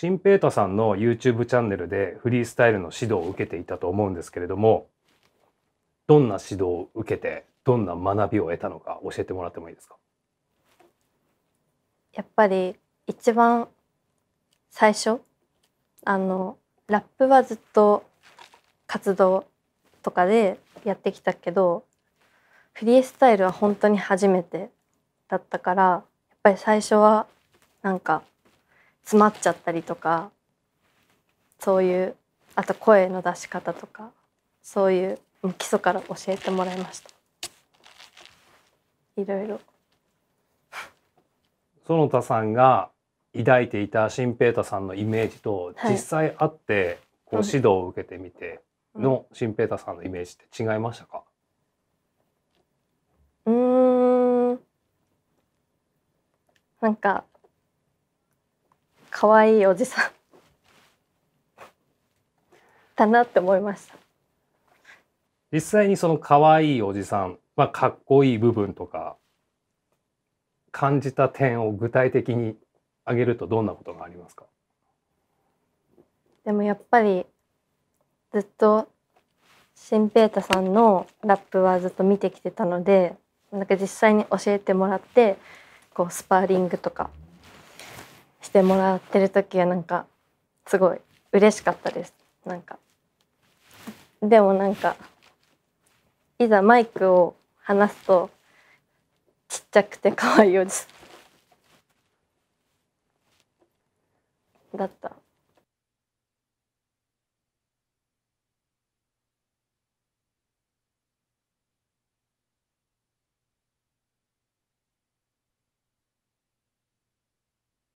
新平太さんの YouTube チャンネルでフリースタイルの指導を受けていたと思うんですけれどもどんな指導を受けてどんな学びを得たのか教えてもらってもいいですかやっぱり一番最初あのラップはずっと活動とかでやってきたけどフリースタイルは本当に初めてだったからやっぱり最初はなんか詰まっちゃったりとかそういうあと声の出し方とかそういう基礎から教えてもらいましたいろいろ 園田さんが抱いていた新平太さんのイメージと、実際会ってこう指導を受けてみての新平太さんのイメージって違いましたかうんなんか可愛いおじさんだなって思いました実際にその可愛いおじさん、まあ、かっこいい部分とか感じた点を具体的に挙げるとどんなことがありますかでもやっぱりずっと新平太さんのラップはずっと見てきてたのでなんか実際に教えてもらってこうスパーリングとかしてもらってる時はなんかすごい嬉しかったですなんかでもなんかいざマイクを離すとちっちゃくて可愛いおじさんだった